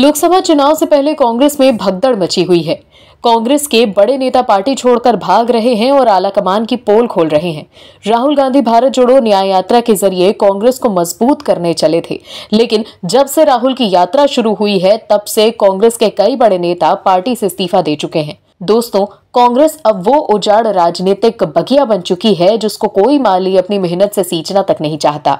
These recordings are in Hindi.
लोकसभा चुनाव से पहले कांग्रेस में भगदड़ मची हुई है कांग्रेस के बड़े नेता पार्टी छोड़कर भाग रहे हैं और आलाकमान की पोल खोल रहे हैं राहुल गांधी भारत जोड़ो न्याय यात्रा के जरिए कांग्रेस को मजबूत करने चले थे लेकिन जब से राहुल की यात्रा शुरू हुई है तब से कांग्रेस के कई बड़े नेता पार्टी से इस्तीफा दे चुके हैं दोस्तों कांग्रेस अब वो उजाड़ राजनीतिक बगिया बन चुकी है जिसको कोई माली अपनी मेहनत से सींचना तक नहीं चाहता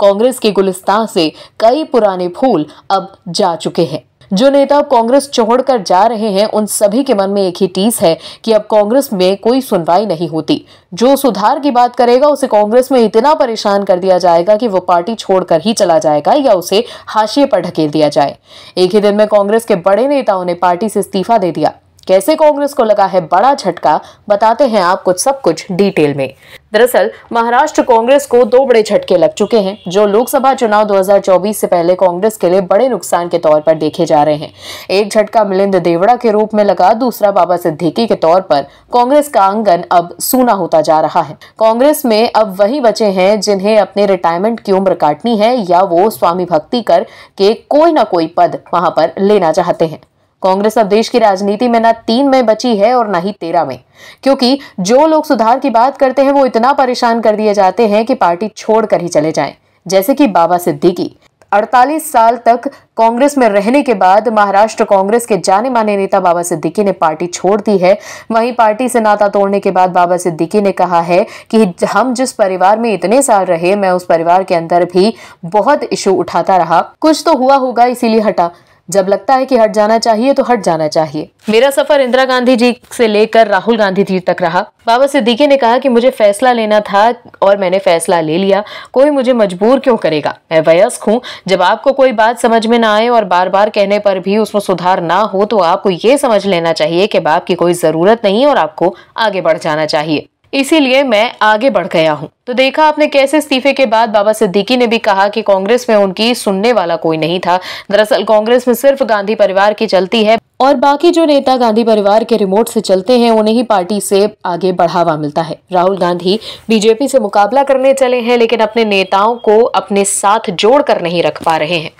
कांग्रेस के गुलिस्तान से कई पुराने फूल अब जा चुके हैं जो नेता अब कांग्रेस छोड़कर जा रहे हैं उन सभी के मन में एक ही टीस है कि अब कांग्रेस में कोई सुनवाई नहीं होती जो सुधार की बात करेगा उसे कांग्रेस में इतना परेशान कर दिया जाएगा कि वो पार्टी छोड़कर ही चला जाएगा या उसे हाशिए पर ढकेल दिया जाए एक ही दिन में कांग्रेस के बड़े नेताओं ने पार्टी से इस्तीफा दे दिया कैसे कांग्रेस को लगा है बड़ा झटका बताते हैं आप कुछ सब कुछ डिटेल में दरअसल महाराष्ट्र कांग्रेस को दो बड़े झटके लग चुके हैं जो लोकसभा चुनाव 2024 से पहले कांग्रेस के लिए बड़े नुकसान के तौर पर देखे जा रहे हैं एक झटका मिलिंद देवड़ा के रूप में लगा दूसरा बाबा सिद्दीकी के तौर पर कांग्रेस का आंगन अब सूना होता जा रहा है कांग्रेस में अब वही बचे हैं जिन्हें अपने रिटायरमेंट की उम्र काटनी है या वो स्वामी भक्ति कर के कोई ना कोई पद वहां पर लेना चाहते हैं कांग्रेस अब देश की राजनीति में ना तीन में बची है और ना ही तेरह में क्योंकि जो लोग सुधार की बात करते हैं वो इतना परेशान कर दिए जाते हैं कि पार्टी छोड़कर ही चले जाएं जैसे कि बाबा सिद्दीकी 48 साल तक कांग्रेस में रहने के बाद महाराष्ट्र कांग्रेस के जाने माने नेता बाबा सिद्दीकी ने पार्टी छोड़ दी है वहीं पार्टी से नाता तोड़ने के बाद बाबा सिद्दीकी ने कहा है कि हम जिस परिवार में इतने साल रहे मैं उस परिवार के अंदर भी बहुत इशू उठाता रहा कुछ तो हुआ होगा इसीलिए हटा जब लगता है कि हट जाना चाहिए तो हट जाना चाहिए मेरा सफर इंदिरा गांधी जी से लेकर राहुल गांधी जी तक रहा बाबा सिद्दीकी ने कहा कि मुझे फैसला लेना था और मैंने फैसला ले लिया कोई मुझे मजबूर क्यों करेगा मैं वयस्क हूँ जब आपको कोई बात समझ में ना आए और बार बार कहने पर भी उसमें सुधार ना हो तो आपको ये समझ लेना चाहिए कि बाप की कोई जरूरत नहीं और आपको आगे बढ़ जाना चाहिए इसीलिए मैं आगे बढ़ गया हूँ तो देखा आपने कैसे इस्तीफे के बाद बाबा सिद्दीकी ने भी कहा कि कांग्रेस में उनकी सुनने वाला कोई नहीं था दरअसल कांग्रेस में सिर्फ गांधी परिवार की चलती है और बाकी जो नेता गांधी परिवार के रिमोट से चलते हैं उन्हें ही पार्टी से आगे बढ़ावा मिलता है राहुल गांधी बीजेपी से मुकाबला करने चले हैं लेकिन अपने नेताओं को अपने साथ जोड़कर नहीं रख पा रहे हैं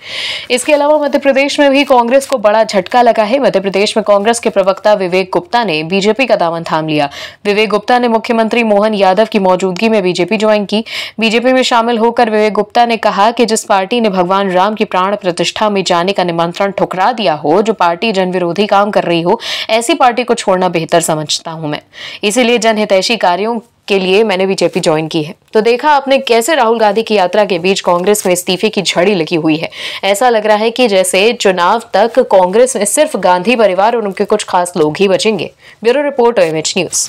इसके अलावा मध्य प्रदेश में भी कांग्रेस को बड़ा झटका लगा है मध्य प्रदेश में कांग्रेस के प्रवक्ता विवेक गुप्ता ने बीजेपी का दामन थाम लिया विवेक गुप्ता ने मुख्यमंत्री मोहन यादव की मौजूदगी में बीजेपी बीजेपी ज्वाइन की बीजेपी में शामिल होकर विवेक गुप्ता ने कहा कि जिस पार्टी ने भगवान राम की प्राण प्रतिष्ठा में जाने का निमंत्रण ठुकरा दिया हो जो पार्टी जनविरोधी काम कर रही हो ऐसी पार्टी को छोड़ना बेहतर समझता हूं मैं इसीलिए जनहितैषी कार्यों के लिए मैंने बीजेपी ज्वाइन की है तो देखा आपने कैसे राहुल गांधी की यात्रा के बीच कांग्रेस में इस्तीफे की झड़ी लगी हुई है ऐसा लग रहा है कि जैसे चुनाव तक कांग्रेस में सिर्फ गांधी परिवार और उनके कुछ खास लोग ही बचेंगे ब्यूरो रिपोर्ट ओ न्यूज